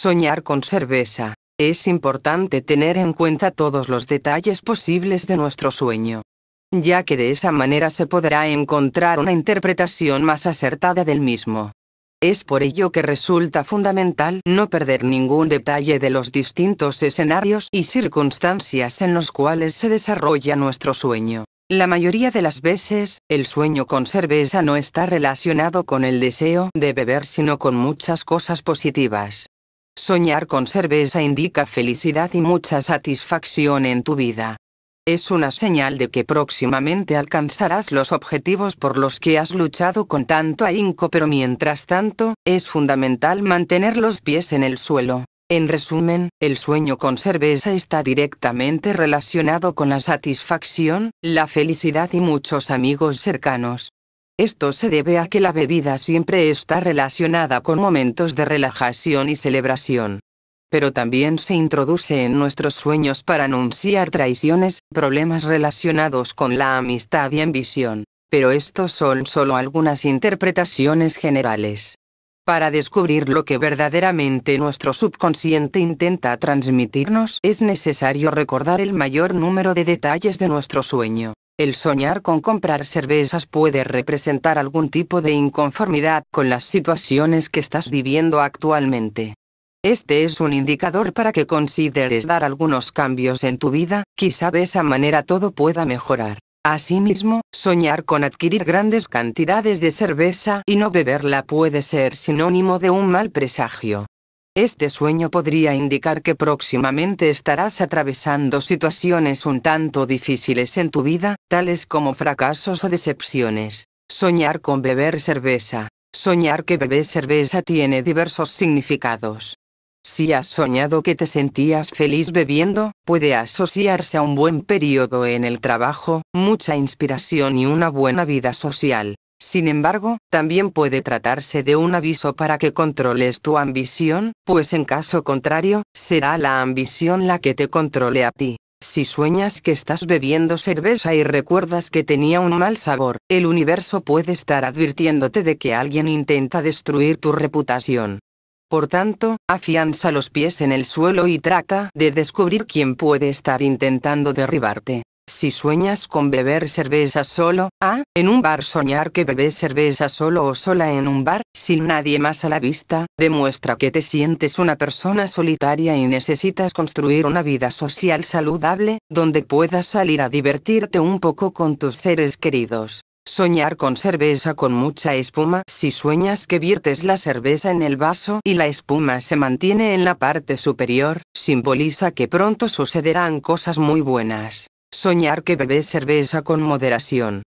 soñar con cerveza. Es importante tener en cuenta todos los detalles posibles de nuestro sueño ya que de esa manera se podrá encontrar una interpretación más acertada del mismo. Es por ello que resulta fundamental no perder ningún detalle de los distintos escenarios y circunstancias en los cuales se desarrolla nuestro sueño. La mayoría de las veces, el sueño con cerveza no está relacionado con el deseo de beber sino con muchas cosas positivas. Soñar con cerveza indica felicidad y mucha satisfacción en tu vida. Es una señal de que próximamente alcanzarás los objetivos por los que has luchado con tanto ahínco, pero mientras tanto, es fundamental mantener los pies en el suelo. En resumen, el sueño con cerveza está directamente relacionado con la satisfacción, la felicidad y muchos amigos cercanos. Esto se debe a que la bebida siempre está relacionada con momentos de relajación y celebración. Pero también se introduce en nuestros sueños para anunciar traiciones, problemas relacionados con la amistad y ambición. Pero estos son solo algunas interpretaciones generales. Para descubrir lo que verdaderamente nuestro subconsciente intenta transmitirnos es necesario recordar el mayor número de detalles de nuestro sueño. El soñar con comprar cervezas puede representar algún tipo de inconformidad con las situaciones que estás viviendo actualmente. Este es un indicador para que consideres dar algunos cambios en tu vida, quizá de esa manera todo pueda mejorar. Asimismo, soñar con adquirir grandes cantidades de cerveza y no beberla puede ser sinónimo de un mal presagio. Este sueño podría indicar que próximamente estarás atravesando situaciones un tanto difíciles en tu vida, tales como fracasos o decepciones. Soñar con beber cerveza. Soñar que bebes cerveza tiene diversos significados. Si has soñado que te sentías feliz bebiendo, puede asociarse a un buen periodo en el trabajo, mucha inspiración y una buena vida social. Sin embargo, también puede tratarse de un aviso para que controles tu ambición, pues en caso contrario, será la ambición la que te controle a ti. Si sueñas que estás bebiendo cerveza y recuerdas que tenía un mal sabor, el universo puede estar advirtiéndote de que alguien intenta destruir tu reputación. Por tanto, afianza los pies en el suelo y trata de descubrir quién puede estar intentando derribarte. Si sueñas con beber cerveza solo, ah, en un bar soñar que bebes cerveza solo o sola en un bar, sin nadie más a la vista, demuestra que te sientes una persona solitaria y necesitas construir una vida social saludable, donde puedas salir a divertirte un poco con tus seres queridos. Soñar con cerveza con mucha espuma. Si sueñas que viertes la cerveza en el vaso y la espuma se mantiene en la parte superior, simboliza que pronto sucederán cosas muy buenas. Soñar que bebes cerveza con moderación.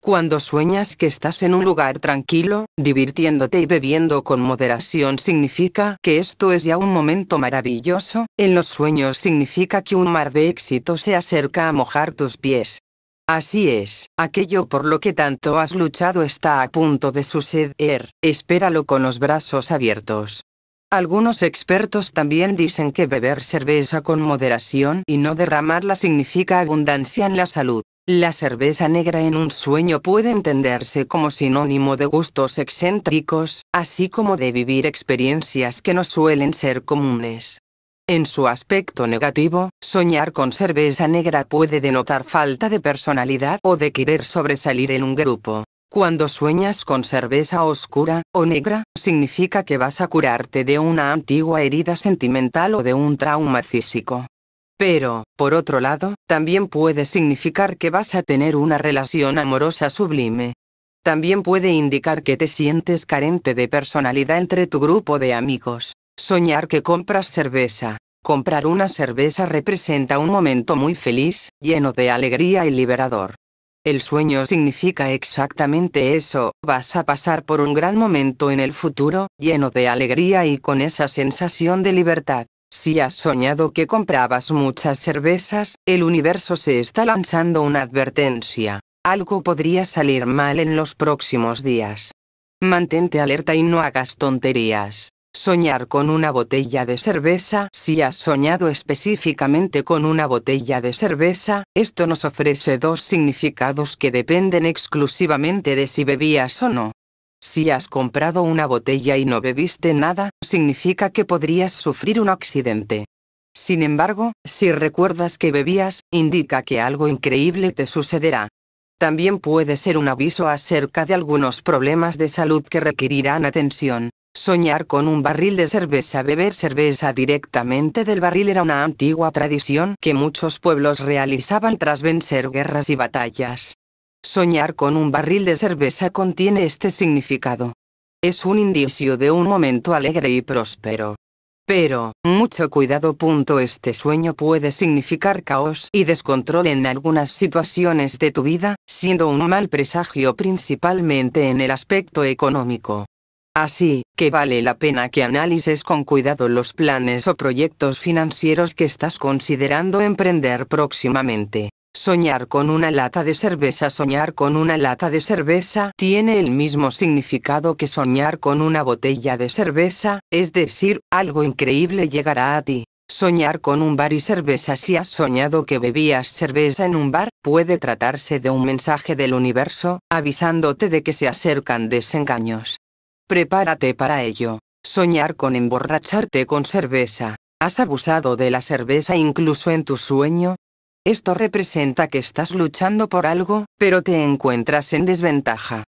Cuando sueñas que estás en un lugar tranquilo, divirtiéndote y bebiendo con moderación significa que esto es ya un momento maravilloso, en los sueños significa que un mar de éxito se acerca a mojar tus pies. Así es, aquello por lo que tanto has luchado está a punto de suceder, espéralo con los brazos abiertos. Algunos expertos también dicen que beber cerveza con moderación y no derramarla significa abundancia en la salud. La cerveza negra en un sueño puede entenderse como sinónimo de gustos excéntricos, así como de vivir experiencias que no suelen ser comunes. En su aspecto negativo, soñar con cerveza negra puede denotar falta de personalidad o de querer sobresalir en un grupo. Cuando sueñas con cerveza oscura o negra, significa que vas a curarte de una antigua herida sentimental o de un trauma físico. Pero, por otro lado, también puede significar que vas a tener una relación amorosa sublime. También puede indicar que te sientes carente de personalidad entre tu grupo de amigos. Soñar que compras cerveza. Comprar una cerveza representa un momento muy feliz, lleno de alegría y liberador. El sueño significa exactamente eso, vas a pasar por un gran momento en el futuro, lleno de alegría y con esa sensación de libertad. Si has soñado que comprabas muchas cervezas, el universo se está lanzando una advertencia. Algo podría salir mal en los próximos días. Mantente alerta y no hagas tonterías. Soñar con una botella de cerveza Si has soñado específicamente con una botella de cerveza, esto nos ofrece dos significados que dependen exclusivamente de si bebías o no. Si has comprado una botella y no bebiste nada, significa que podrías sufrir un accidente. Sin embargo, si recuerdas que bebías, indica que algo increíble te sucederá. También puede ser un aviso acerca de algunos problemas de salud que requerirán atención. Soñar con un barril de cerveza Beber cerveza directamente del barril era una antigua tradición que muchos pueblos realizaban tras vencer guerras y batallas. Soñar con un barril de cerveza contiene este significado. Es un indicio de un momento alegre y próspero. Pero, mucho cuidado. Este sueño puede significar caos y descontrol en algunas situaciones de tu vida, siendo un mal presagio principalmente en el aspecto económico. Así, que vale la pena que analices con cuidado los planes o proyectos financieros que estás considerando emprender próximamente. Soñar con una lata de cerveza Soñar con una lata de cerveza tiene el mismo significado que soñar con una botella de cerveza, es decir, algo increíble llegará a ti. Soñar con un bar y cerveza Si has soñado que bebías cerveza en un bar, puede tratarse de un mensaje del universo, avisándote de que se acercan desengaños. Prepárate para ello. Soñar con emborracharte con cerveza. ¿Has abusado de la cerveza incluso en tu sueño? Esto representa que estás luchando por algo, pero te encuentras en desventaja.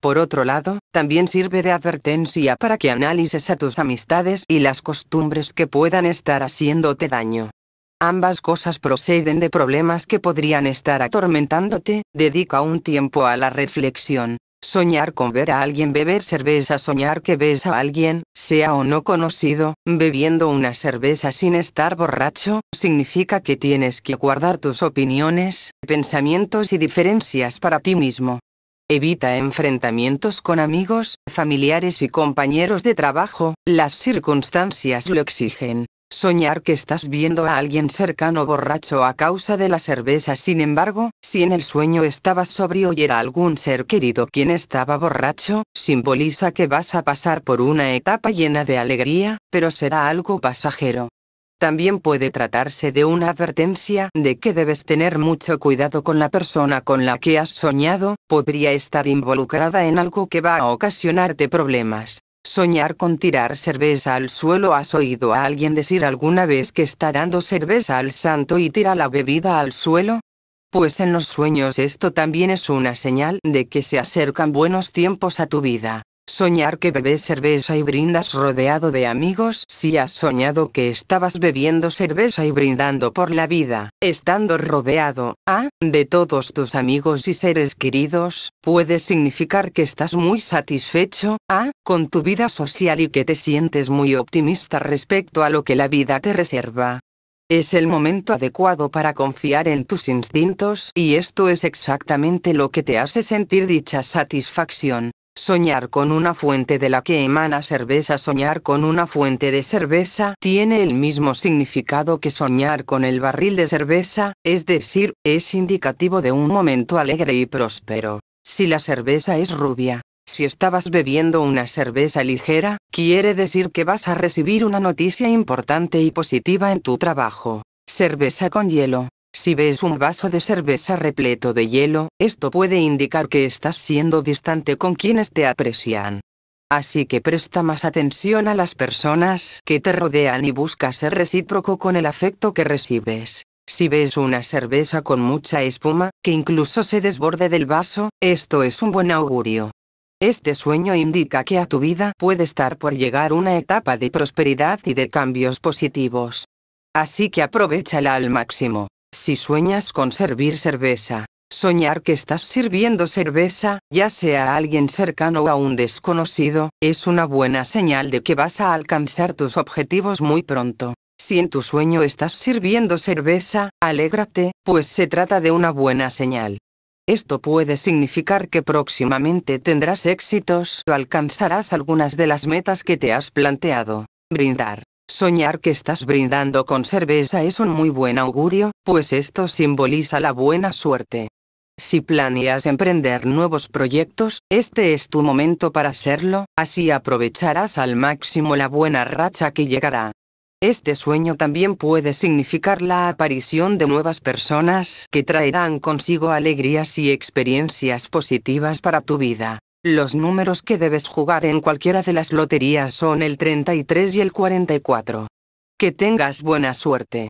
Por otro lado, también sirve de advertencia para que analices a tus amistades y las costumbres que puedan estar haciéndote daño. Ambas cosas proceden de problemas que podrían estar atormentándote, dedica un tiempo a la reflexión. Soñar con ver a alguien beber cerveza, soñar que ves a alguien, sea o no conocido, bebiendo una cerveza sin estar borracho, significa que tienes que guardar tus opiniones, pensamientos y diferencias para ti mismo. Evita enfrentamientos con amigos, familiares y compañeros de trabajo, las circunstancias lo exigen. Soñar que estás viendo a alguien cercano borracho a causa de la cerveza. Sin embargo, si en el sueño estabas sobrio y era algún ser querido quien estaba borracho, simboliza que vas a pasar por una etapa llena de alegría, pero será algo pasajero. También puede tratarse de una advertencia de que debes tener mucho cuidado con la persona con la que has soñado, podría estar involucrada en algo que va a ocasionarte problemas. Soñar con tirar cerveza al suelo. ¿Has oído a alguien decir alguna vez que está dando cerveza al santo y tira la bebida al suelo? Pues en los sueños esto también es una señal de que se acercan buenos tiempos a tu vida. Soñar que bebes cerveza y brindas rodeado de amigos. Si has soñado que estabas bebiendo cerveza y brindando por la vida, estando rodeado, ah, de todos tus amigos y seres queridos, puede significar que estás muy satisfecho, ah, con tu vida social y que te sientes muy optimista respecto a lo que la vida te reserva. Es el momento adecuado para confiar en tus instintos y esto es exactamente lo que te hace sentir dicha satisfacción. Soñar con una fuente de la que emana cerveza Soñar con una fuente de cerveza tiene el mismo significado que soñar con el barril de cerveza, es decir, es indicativo de un momento alegre y próspero. Si la cerveza es rubia, si estabas bebiendo una cerveza ligera, quiere decir que vas a recibir una noticia importante y positiva en tu trabajo. Cerveza con hielo, si ves un vaso de cerveza repleto de hielo, esto puede indicar que estás siendo distante con quienes te aprecian. Así que presta más atención a las personas que te rodean y busca ser recíproco con el afecto que recibes. Si ves una cerveza con mucha espuma, que incluso se desborde del vaso, esto es un buen augurio. Este sueño indica que a tu vida puede estar por llegar una etapa de prosperidad y de cambios positivos. Así que aprovechala al máximo. Si sueñas con servir cerveza, soñar que estás sirviendo cerveza, ya sea a alguien cercano o a un desconocido, es una buena señal de que vas a alcanzar tus objetivos muy pronto. Si en tu sueño estás sirviendo cerveza, alégrate, pues se trata de una buena señal. Esto puede significar que próximamente tendrás éxitos o alcanzarás algunas de las metas que te has planteado. Brindar. Soñar que estás brindando con cerveza es un muy buen augurio, pues esto simboliza la buena suerte. Si planeas emprender nuevos proyectos, este es tu momento para hacerlo, así aprovecharás al máximo la buena racha que llegará. Este sueño también puede significar la aparición de nuevas personas que traerán consigo alegrías y experiencias positivas para tu vida. Los números que debes jugar en cualquiera de las loterías son el 33 y el 44. Que tengas buena suerte.